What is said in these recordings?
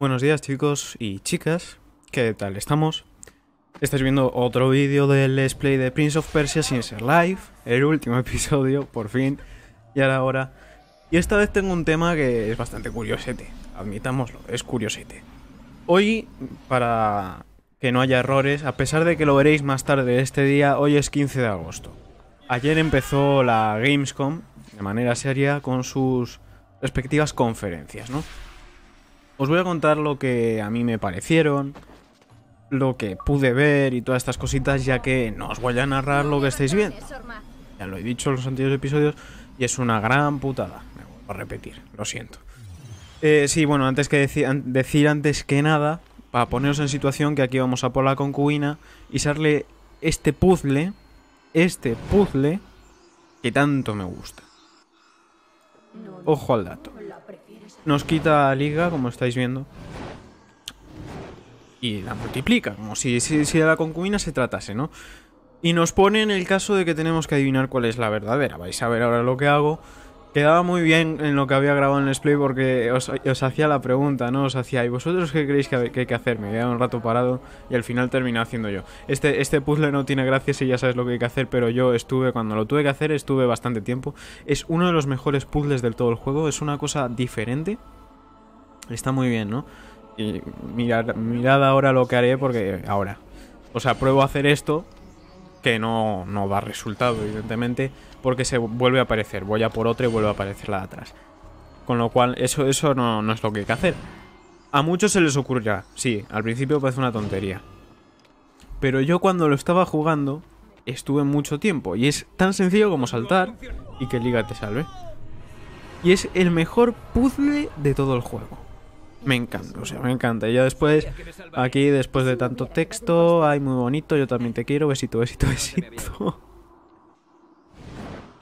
Buenos días chicos y chicas, ¿qué tal estamos? Estáis viendo otro vídeo del Let's Play de Prince of Persia sin ser live, el último episodio, por fin, ya la hora. Y esta vez tengo un tema que es bastante curiosete, admitámoslo, es curiosete. Hoy, para que no haya errores, a pesar de que lo veréis más tarde este día, hoy es 15 de agosto. Ayer empezó la Gamescom, de manera seria, con sus respectivas conferencias, ¿no? Os voy a contar lo que a mí me parecieron, lo que pude ver y todas estas cositas, ya que no os voy a narrar lo que estáis viendo. Ya lo he dicho en los anteriores episodios y es una gran putada. Me vuelvo a repetir, lo siento. Eh, sí, bueno, antes que decir antes que nada, para poneros en situación que aquí vamos a por la concubina y darle este puzzle, este puzzle que tanto me gusta. Ojo al dato nos quita liga, como estáis viendo. Y la multiplica, como si, si, si de la concubina se tratase, ¿no? Y nos pone en el caso de que tenemos que adivinar cuál es la verdadera. Vais a ver ahora lo que hago quedaba muy bien en lo que había grabado en el splay porque os, hacía la pregunta, ¿no? Os hacía, ¿y vosotros qué creéis que, hay que hacer? Me quedaba un rato parado y al final terminé haciendo yo. Este, este puzzle no tiene gracia si ya sabes lo que hay que hacer, pero yo estuve, cuando lo tuve que hacer, estuve bastante tiempo. Es uno de los mejores puzzles del todo el juego, es una cosa diferente. Está muy bien, ¿no? Y mirad, ahora lo que haré porque ahora. O sea pruebo a hacer esto que no, no da resultado, evidentemente, porque se vuelve a aparecer. Voy a por otra y vuelve a aparecer la de atrás. Con lo cual, eso, eso no, es lo que hay que hacer. A muchos se les ocurrirá, sí, al principio parece una tontería. Pero yo cuando lo estaba jugando, estuve mucho tiempo. Y es tan sencillo como saltar y que Liga te salve. Y es el mejor puzzle de todo el juego. Me encanta, o sea, me encanta. Y ya después, aquí, después de tanto texto, ay, muy bonito, yo también te quiero, besito, besito, besito.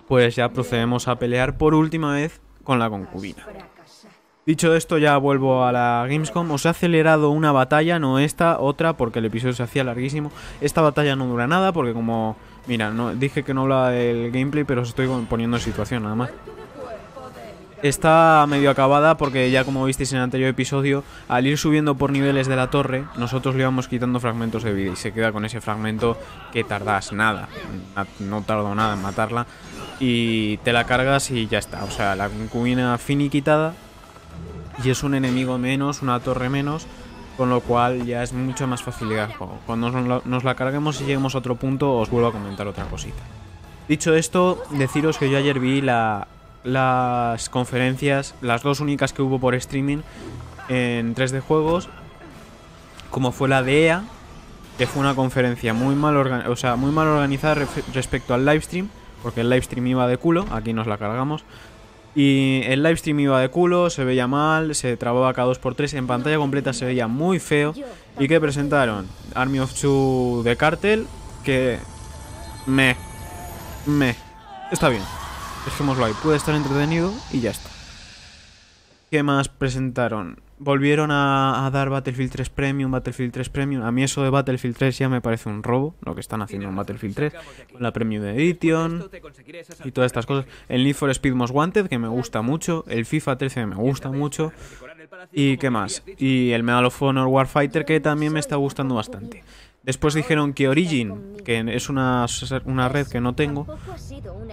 Pues ya procedemos a pelear por última vez con la concubina. Dicho esto, ya vuelvo a la Gamescom. Os he acelerado una batalla, no esta, otra, porque el episodio se hacía larguísimo. Esta batalla no dura nada, porque como... Mira, no, dije que no hablaba del gameplay, pero os estoy poniendo en situación, nada más está medio acabada porque ya como visteis en el anterior episodio, al ir subiendo por niveles de la torre, nosotros le vamos quitando fragmentos de vida y se queda con ese fragmento que tardas nada, no tardó nada en matarla y te la cargas y ya está, o sea, la concubina finiquitada y es un enemigo menos, una torre menos, con lo cual ya es mucho más facilidad. Cuando nos la carguemos y lleguemos a otro punto os vuelvo a comentar otra cosita. Dicho esto, deciros que yo ayer vi la, las conferencias, las dos únicas que hubo por streaming en 3D Juegos, como fue la de EA, que fue una conferencia muy mal, o sea, muy mal organizada respecto al livestream, porque el livestream iba de culo, aquí nos la cargamos. Y el livestream iba de culo, se veía mal, se trababa cada 2x3, en pantalla completa se veía muy feo. ¿Y que presentaron? Army of Two de Cartel, que... Me... Me... Está bien dejémoslo ahí, puede estar entretenido y ya está. ¿Qué más presentaron? Volvieron a, dar Battlefield 3 Premium, Battlefield 3 Premium. A mí eso de Battlefield 3 ya me parece un robo, lo que están haciendo en Battlefield 3, con la Premium de Edition y todas estas cosas. El Need for Speed Most Wanted, que me gusta mucho. El FIFA 13 me gusta mucho. ¿Y qué más? Y el Medal of Honor Warfighter, que también me está gustando bastante. Después dijeron que Origin, que es una, una red que no tengo,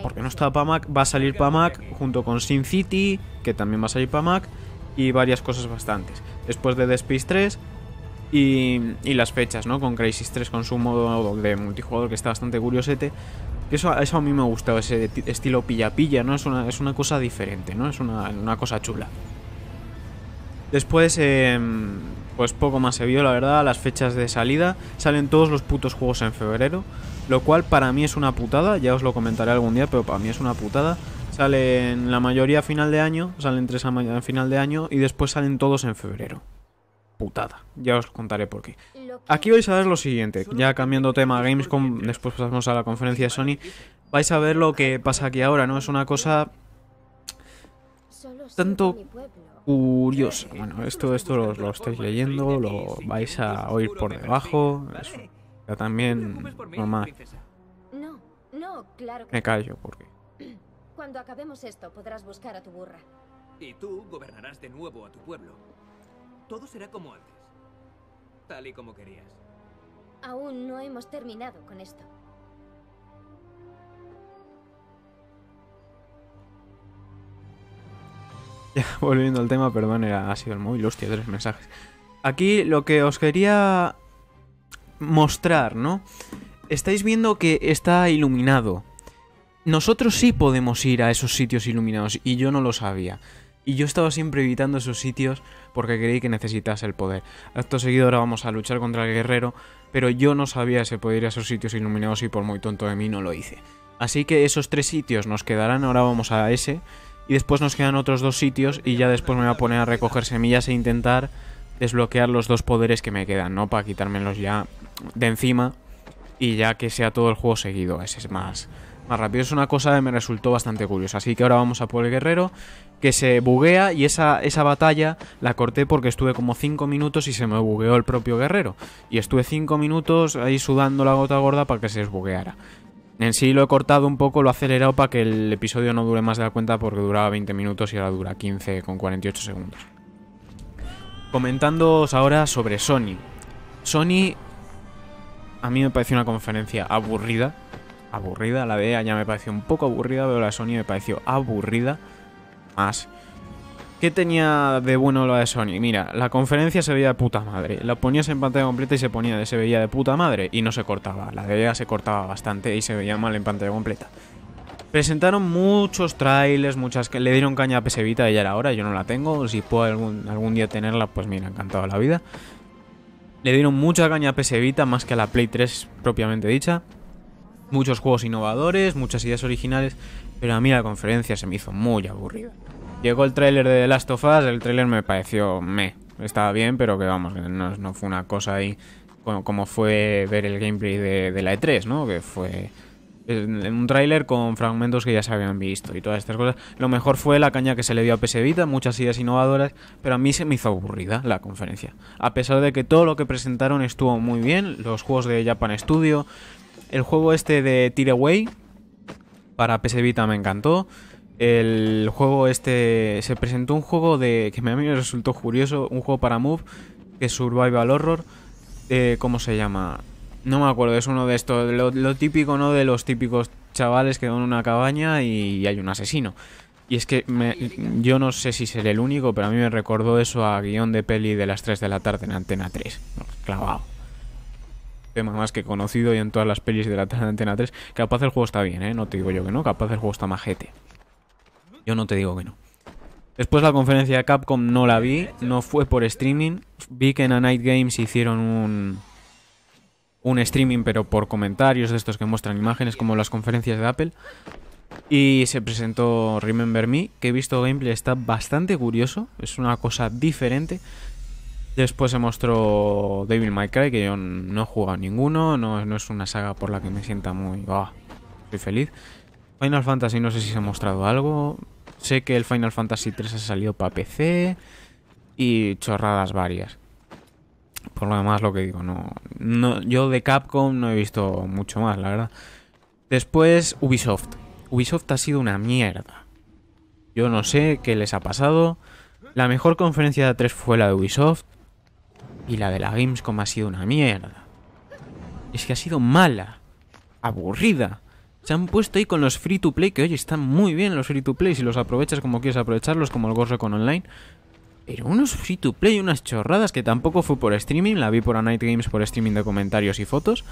porque no estaba para Mac, va a salir para Mac junto con SimCity, que también va a salir para Mac, y varias cosas bastantes. Después de The Space 3 y, y, las fechas, ¿no? Con Crisis 3, con su modo de multijugador que está bastante curiosete. Eso, eso a mí me ha gustado, ese estilo pilla-pilla, ¿no? Es una, cosa diferente, ¿no? Es una, una cosa chula. Después... Eh, pues poco más se vio, la verdad. Las fechas de salida salen todos los putos juegos en febrero, lo cual para mí es una putada. Ya os lo comentaré algún día, pero para mí es una putada. Salen la mayoría a final de año, salen tres a final de año y después salen todos en febrero. Putada. Ya os contaré por qué. Aquí vais a ver lo siguiente, ya cambiando tema a Gamescom, después pasamos a la conferencia de Sony. Vais a ver lo que pasa aquí ahora, ¿no? Es una cosa tanto curioso. Bueno, esto, esto lo, estáis leyendo, lo vais a oír por debajo. Ya también, mamá. No, no, claro Me callo porque. Cuando acabemos esto, podrás buscar a tu burra. Y tú gobernarás de nuevo a tu pueblo. Todo será como antes. Tal y como querías. Aún no hemos terminado con esto. Ya, volviendo al tema, perdón, ha sido el móvil, hostia, tres mensajes. Aquí lo que os quería mostrar, ¿no? Estáis viendo que está iluminado. Nosotros sí podemos ir a esos sitios iluminados, y yo no lo sabía. Y yo estaba siempre evitando esos sitios porque creí que necesitase el poder. Acto seguido ahora vamos a luchar contra el guerrero, pero yo no sabía si podía ir a esos sitios iluminados y por muy tonto de mí no lo hice. Así que esos tres sitios nos quedarán, ahora vamos a ese, y después nos quedan otros dos sitios y ya después me voy a poner a recoger semillas e intentar desbloquear los dos poderes que me quedan, ¿no? Para quitármelos ya de encima y ya que sea todo el juego seguido. Ese es más, más rápido. Es una cosa que me resultó bastante curiosa. Así que ahora vamos a por el guerrero que se buguea y esa, esa batalla la corté porque estuve como 5 minutos y se me bugueó el propio guerrero. Y estuve 5 minutos ahí sudando la gota gorda para que se desbugueara. En sí lo he cortado un poco, lo he acelerado para que el episodio no dure más de la cuenta porque duraba 20 minutos y ahora dura 15 con 48 segundos. Comentándoos ahora sobre Sony. Sony a mí me pareció una conferencia aburrida. Aburrida, la de ella ya me pareció un poco aburrida, pero la de Sony me pareció aburrida. Más. ¿Qué tenía de bueno lo de Sony? Mira, la conferencia se veía de puta madre. La ponías en pantalla completa y se ponía, se veía de puta madre y no se cortaba. La de ella se cortaba bastante y se veía mal en pantalla completa. Presentaron muchos trailers, muchas que le dieron caña a Pesevita y ya era hora, yo no la tengo. Si puedo algún, algún día tenerla, pues mira, encantado la vida. Le dieron mucha caña a Pesevita, más que a la Play 3 propiamente dicha. Muchos juegos innovadores, muchas ideas originales, pero a mí la conferencia se me hizo muy aburrida. Llegó el tráiler de The Last of Us, el tráiler me pareció me estaba bien, pero que vamos, no, fue una cosa ahí como, fue ver el gameplay de, la E3, ¿no? Que fue eh, un tráiler con fragmentos que ya se habían visto y todas estas cosas. Lo mejor fue la caña que se le dio a PS Vita, muchas ideas innovadoras, pero a mí se me hizo aburrida la conferencia. A pesar de que todo lo que presentaron estuvo muy bien, los juegos de Japan Studio, el juego este de Way para PS Vita me encantó el juego este se presentó un juego de que a mí me resultó curioso, un juego para Move que es Survival Horror, eh, ¿cómo se llama? No me acuerdo, es uno de estos, lo, típico, ¿no? De los típicos chavales que van a una cabaña y hay un asesino. Y es que yo no sé si seré el único, pero a mí me recordó eso a guión de peli de las 3 de la tarde en Antena 3. Clavado. Tema más que conocido y en todas las pelis de la tarde Antena 3. Capaz el juego está bien, ¿eh? No te digo yo que no, capaz el juego está majete. Yo no te digo que no. Después la conferencia de Capcom no la vi, no fue por streaming. Vi que en A Night Games hicieron un, un streaming, pero por comentarios de estos que muestran imágenes, como las conferencias de Apple. Y se presentó Remember Me, que he visto gameplay, está bastante curioso, es una cosa diferente. Después se mostró David May Cry, que yo no he jugado ninguno, no, no es una saga por la que me sienta muy... Oh, ah, soy feliz. Final Fantasy no sé si se ha mostrado algo, Sé que el Final Fantasy 3 ha salido para PC y chorradas varias. Por lo demás, lo que digo, no, Yo de Capcom no he visto mucho más, la verdad. Después, Ubisoft. Ubisoft ha sido una mierda. Yo no sé qué les ha pasado. La mejor conferencia de 3 fue la de Ubisoft. Y la de la Gamescom ha sido una mierda. Es que ha sido mala. Aburrida se han puesto ahí con los free to play, que oye, están muy bien los free to play, si los aprovechas como quieres aprovecharlos, como el gorro con Online. Pero unos free to play, unas chorradas que tampoco fue por streaming, la vi por a Night Games por streaming de comentarios y fotos.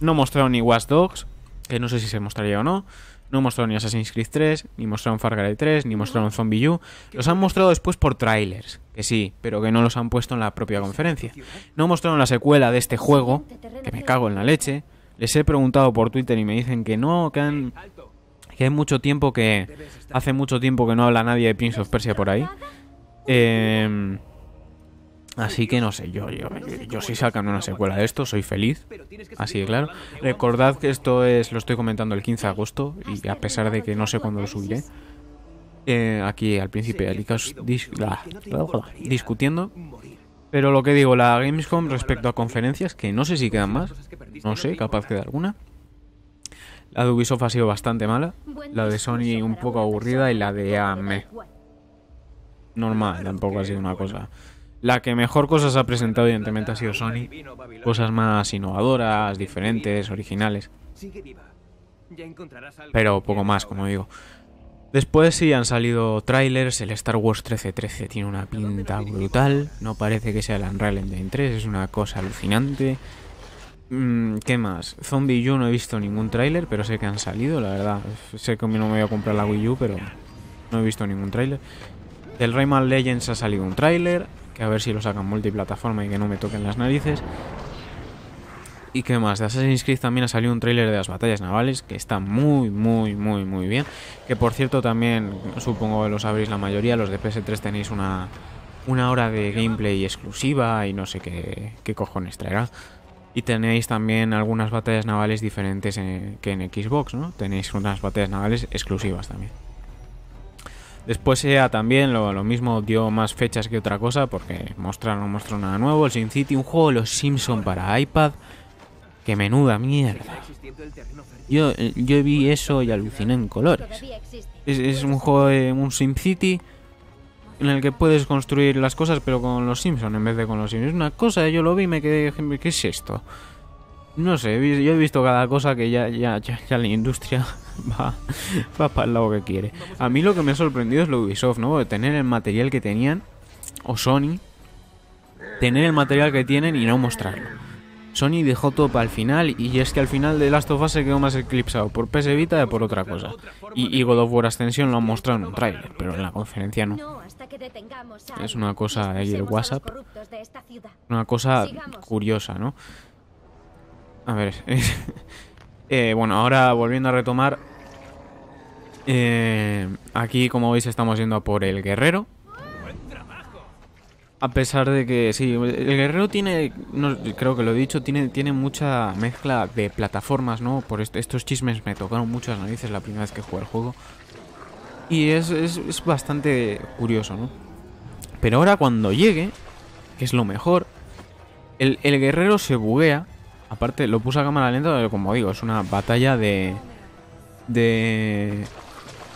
No mostraron ni Watch Dogs, que no sé si se mostraría o no. No mostraron ni Assassin's Creed 3, ni mostraron Far Cry 3, ni mostraron Zombie U. Los han mostrado después por trailers, que sí, pero que no los han puesto en la propia conferencia. ¿eh? No mostraron la secuela de este juego, este que me cago en la leche. Les he preguntado por Twitter y me dicen que no, que han... Que hay mucho tiempo que... Hace mucho tiempo que no habla nadie de Prince of Persia por ahí. Em, así que no sé, yo, yo, yo, sacan una secuela de esto, soy feliz. Así de claro. Recordad que esto es, lo estoy comentando el 15 de agosto, y a pesar de que no sé cuándo lo subiré. Eh, aquí al príncipe Alicas discutiendo. Pero lo que digo, la Gamescom respecto a conferencias, que no sé si quedan más, no sé, capaz queda alguna. La de Ubisoft ha sido bastante mala, la de Sony un poco aburrida y la de AME. Normal, tampoco ha sido una cosa. La que mejor cosas ha presentado evidentemente ha sido Sony, cosas más innovadoras, diferentes, originales. Pero poco más, como digo. Después sí han salido trailers, el Star Wars 1313 tiene una pinta brutal, no parece que sea el Unreal Engine 3, es una cosa alucinante. Mm, ¿Qué más? Zombie U no he visto ningún tráiler, pero sé que han salido, la verdad. Sé que a mí no me voy a comprar la Wii U, pero no he visto ningún tráiler. Del Rayman Legends ha salido un tráiler, que a ver si lo sacan multiplataforma y que no me toquen las narices. ¿Y qué más? De Assassin's Creed también ha salido un tráiler de las batallas navales, que está muy, muy, muy, muy bien. Que por cierto también, supongo que lo sabréis la mayoría, los de PS3 tenéis una, hora de gameplay exclusiva y no sé qué, qué cojones traerá. Y tenéis también algunas batallas navales diferentes que en Xbox, ¿no? Tenéis unas batallas navales exclusivas también. Después EA también, lo, lo, mismo, dio más fechas que otra cosa, porque mostraron, no mostró nada nuevo. El Sin City, un juego de los Simpson para iPad. Qué menuda mierda. Yo, eh, yo vi eso y aluciné en colores. Es, un juego de un SimCity en el que puedes construir las cosas pero con los Simpsons en vez de con los Simpsons. Una cosa, yo lo vi y me quedé, ¿qué es esto? No sé, yo he visto cada cosa que ya, ya, ya, la industria va, va, para el lado que quiere. A mí lo que me ha sorprendido es lo Ubisoft, ¿no? De tener el material que tenían, o Sony, tener el material que tienen y no mostrarlo. Sony dejó todo para final y es que al final de Last of Us se quedó más eclipsado por PS Vita Y por otra cosa. Y, God of War Ascension lo han mostrado en un tráiler, pero en la conferencia no. Es una cosa ahí el WhatsApp. Una cosa curiosa, ¿no? A ver. Eh, bueno, ahora volviendo a retomar. Eh, aquí, como veis, estamos yendo por el guerrero. A pesar de que sí, el guerrero tiene, creo que lo he dicho, tiene, tiene mucha mezcla de plataformas, ¿no? Por estos chismes me tocaron muchas narices la primera vez que jugué el juego. Y es, bastante curioso, ¿no? Pero ahora cuando llegue, que es lo mejor, el, el guerrero se buguea. Aparte, lo puse a cámara lenta, como digo, es una batalla de... De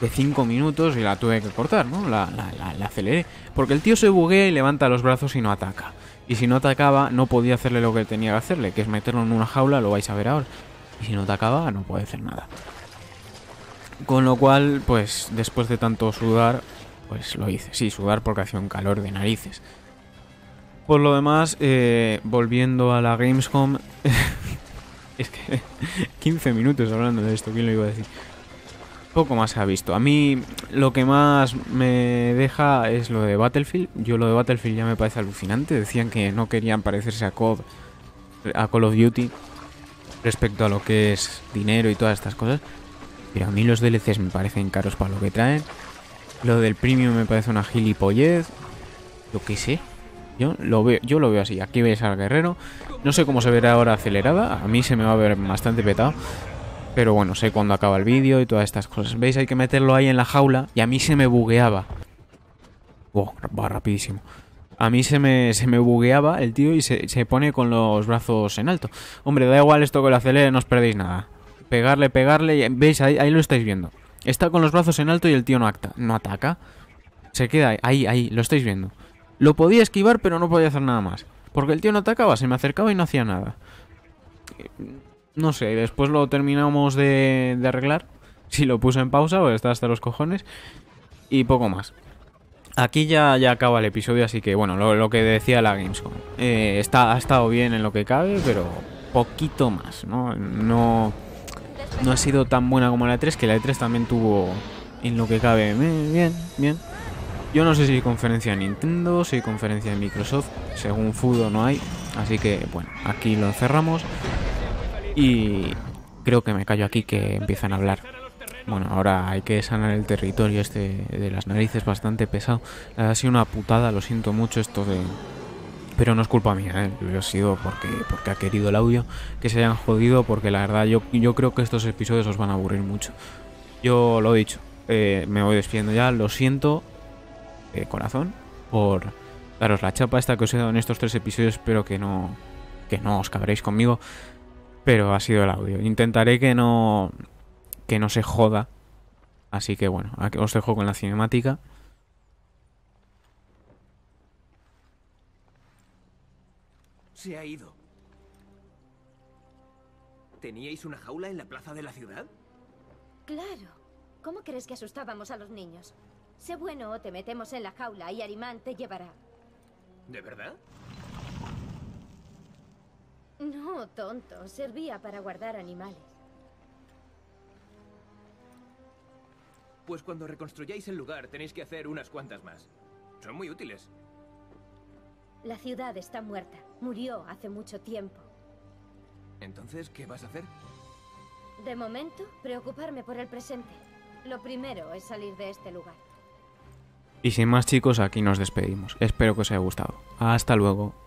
de 5 minutos y la tuve que cortar, ¿no? La, la, la, aceleré. Porque el tío se buguea y levanta los brazos y no ataca. Y si no atacaba, no podía hacerle lo que tenía que hacerle, que es meterlo en una jaula, lo vais a ver ahora. Y si no atacaba, no puede hacer nada. Con lo cual, pues después de tanto sudar, pues lo hice. Sí, sudar porque hacía un calor de narices. Por lo demás, eh, volviendo a la Gamescom... es que 15 minutos hablando de esto, ¿quién lo iba a decir? poco más ha visto. A mí lo que más me deja es lo de Battlefield. Yo lo de Battlefield ya me parece alucinante. Decían que no querían parecerse a COD, a Call of Duty respecto a lo que es dinero y todas estas cosas. Pero a mí los DLCs me parecen caros para lo que traen. Lo del premium me parece una gilipollez. Lo que sé. Yo lo veo, yo lo veo así. Aquí veis al guerrero. No sé cómo se verá ahora acelerada. A mí se me va a ver bastante petado. Pero bueno, sé cuándo acaba el vídeo y todas estas cosas. ¿Veis? Hay que meterlo ahí en la jaula y a mí se me bugueaba. ¡Oh! va rapidísimo. A mí se me, me bugueaba el tío y se, pone con los brazos en alto. Hombre, da igual esto que lo acelere, no os perdéis nada. Pegarle, pegarle, veis, ahí, lo estáis viendo. Está con los brazos en alto y el tío no, acta, no ataca. Se queda ahí, ahí, lo estáis viendo. Lo podía esquivar, pero no podía hacer nada más. Porque el tío no atacaba, se me acercaba y no hacía nada. No sé, después lo terminamos de, arreglar. Si lo puse en pausa, pues está hasta los cojones. Y poco más. Aquí ya, ya acaba el episodio, así que bueno, lo, que decía la Gamescom. Eh, está, ha estado bien en lo que cabe, pero poquito más, ¿no? No, no ha sido tan buena como la E3, que la E3 también tuvo en lo que cabe bien, bien. Yo no sé si hay conferencia de Nintendo, si hay conferencia de Microsoft, según Fudo no hay, así que bueno, aquí lo cerramos. Y creo que me callo aquí que empiezan a hablar. Bueno, ahora hay que sanar el territorio este de las narices bastante pesado. Ha sido una putada, lo siento mucho esto de... Pero no es culpa mía, ¿eh? lo ha sido porque, porque ha querido el audio, que se hayan jodido, porque la verdad yo, yo creo que estos episodios os van a aburrir mucho. Yo lo he dicho, eh, me voy despidiendo ya, lo siento, eh, corazón, por daros la chapa esta que os he dado en estos tres episodios, espero que no, que no os cabréis conmigo. Pero ha sido el audio. Intentaré que no. que no se joda. Así que bueno, os dejo con la cinemática. Se ha ido. ¿Teníais una jaula en la plaza de la ciudad? Claro. ¿Cómo crees que asustábamos a los niños? Sé bueno o te metemos en la jaula y Arimán te llevará. ¿De verdad? No, tonto. Servía para guardar animales. Pues cuando reconstruyáis el lugar tenéis que hacer unas cuantas más. Son muy útiles. La ciudad está muerta. Murió hace mucho tiempo. Entonces, ¿qué vas a hacer? De momento, preocuparme por el presente. Lo primero es salir de este lugar. Y sin más chicos, aquí nos despedimos. Espero que os haya gustado. Hasta luego.